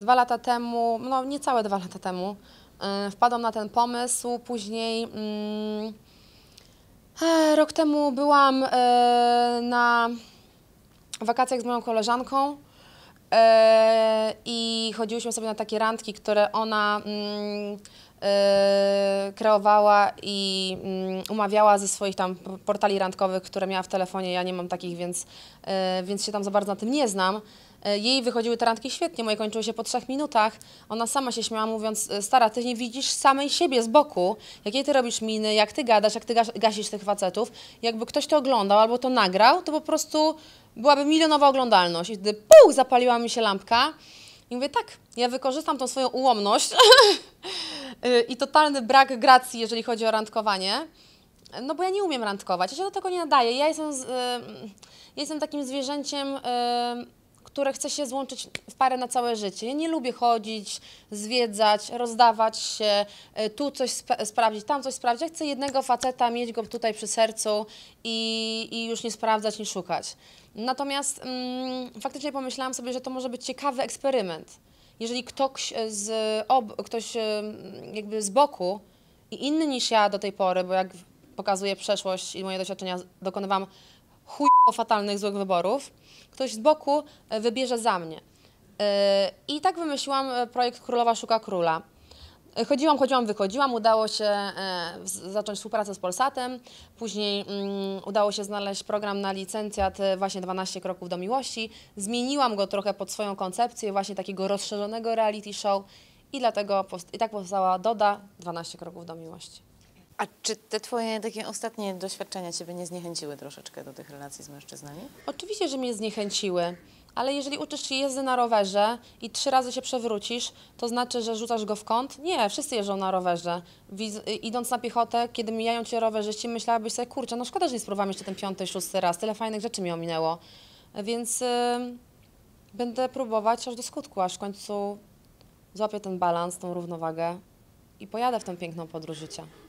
Dwa lata temu, no niecałe dwa lata temu, y, wpadłam na ten pomysł. Później mm, e, rok temu byłam e, na wakacjach z moją koleżanką e, i chodziłyśmy sobie na takie randki, które ona mm, Y, kreowała i mm, umawiała ze swoich tam portali randkowych, które miała w telefonie. Ja nie mam takich, więc, y, więc się tam za bardzo na tym nie znam. Y, jej wychodziły te randki świetnie, moje kończyły się po trzech minutach. Ona sama się śmiała, mówiąc, stara, ty nie widzisz samej siebie z boku, jakie ty robisz miny, jak ty gadasz, jak ty gasisz tych facetów. Jakby ktoś to oglądał albo to nagrał, to po prostu byłaby milionowa oglądalność. I gdy pół zapaliła mi się lampka i mówię, tak, ja wykorzystam tą swoją ułomność Y, i totalny brak gracji, jeżeli chodzi o randkowanie. No bo ja nie umiem randkować, ja się do tego nie nadaję. Ja jestem, z, y, jestem takim zwierzęciem, y, które chce się złączyć w parę na całe życie. Ja nie lubię chodzić, zwiedzać, rozdawać się, y, tu coś sp sprawdzić, tam coś sprawdzić. Ja chcę jednego faceta, mieć go tutaj przy sercu i, i już nie sprawdzać, nie szukać. Natomiast mm, faktycznie pomyślałam sobie, że to może być ciekawy eksperyment jeżeli ktoś e, z, ob, ktoś e, jakby z boku i inny niż ja do tej pory, bo jak pokazuje przeszłość i moje doświadczenia, dokonywam chuj fatalnych, złych wyborów, ktoś z boku e, wybierze za mnie. I tak wymyśliłam projekt Królowa szuka króla. E, chodziłam, chodziłam, wychodziłam. Udało się e, zacząć współpracę z Polsatem. Później mm, udało się znaleźć program na licencjat e, właśnie 12 kroków do miłości. Zmieniłam go trochę pod swoją koncepcję właśnie takiego rozszerzonego reality show i dlatego i tak powstała Doda 12 kroków do miłości. A czy te twoje takie ostatnie doświadczenia ciebie nie zniechęciły troszeczkę do tych relacji z mężczyznami? Oczywiście, że mnie zniechęciły. Ale jeżeli uczysz się jezdy na rowerze i trzy razy się przewrócisz, to znaczy, że rzucasz go w kąt? Nie, wszyscy jeżdżą na rowerze. Y, idąc na piechotę, kiedy mijają cię rowerzyści, myślałabyś sobie, kurczę, no szkoda, że nie spróbowałam jeszcze ten piąty, szósty raz, tyle fajnych rzeczy mi ominęło. Więc y, będę próbować aż do skutku, aż w końcu złapię ten balans, tą równowagę i pojadę w tę piękną podróż życia.